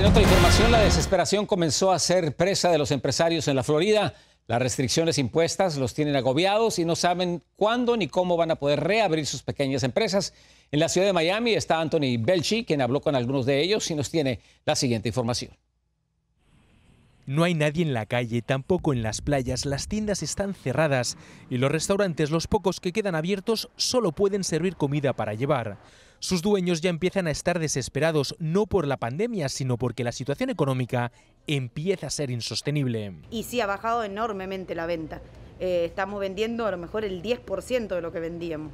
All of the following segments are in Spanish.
En otra información, la desesperación comenzó a ser presa de los empresarios en la Florida. Las restricciones impuestas los tienen agobiados y no saben cuándo ni cómo van a poder reabrir sus pequeñas empresas. En la ciudad de Miami está Anthony Belchi, quien habló con algunos de ellos y nos tiene la siguiente información. No hay nadie en la calle, tampoco en las playas, las tiendas están cerradas y los restaurantes, los pocos que quedan abiertos, solo pueden servir comida para llevar. Sus dueños ya empiezan a estar desesperados, no por la pandemia, sino porque la situación económica empieza a ser insostenible. Y sí, ha bajado enormemente la venta. Eh, estamos vendiendo a lo mejor el 10% de lo que vendíamos.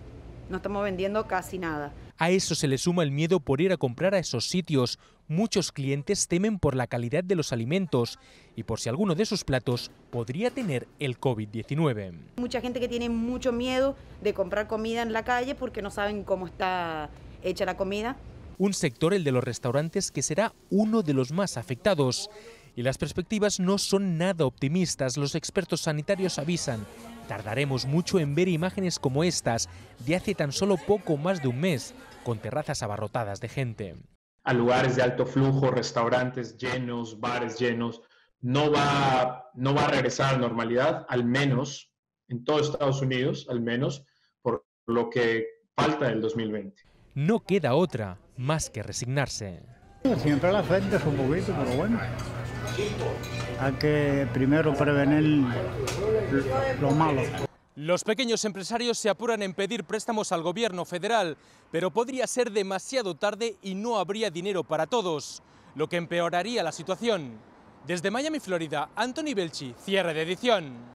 No estamos vendiendo casi nada. A eso se le suma el miedo por ir a comprar a esos sitios. Muchos clientes temen por la calidad de los alimentos y por si alguno de sus platos podría tener el COVID-19. Mucha gente que tiene mucho miedo de comprar comida en la calle porque no saben cómo está hecha la comida. Un sector, el de los restaurantes, que será uno de los más afectados. Y las perspectivas no son nada optimistas. Los expertos sanitarios avisan. Tardaremos mucho en ver imágenes como estas, de hace tan solo poco más de un mes, con terrazas abarrotadas de gente. A lugares de alto flujo, restaurantes llenos, bares llenos, no va, no va a regresar a la normalidad, al menos en todo Estados Unidos, al menos por lo que falta del 2020 no queda otra más que resignarse. Siempre la gente es un poquito, pero bueno. Hay que primero prevenir lo malo. Los pequeños empresarios se apuran en pedir préstamos al gobierno federal, pero podría ser demasiado tarde y no habría dinero para todos, lo que empeoraría la situación. Desde Miami, Florida, Anthony Belchi, cierre de edición.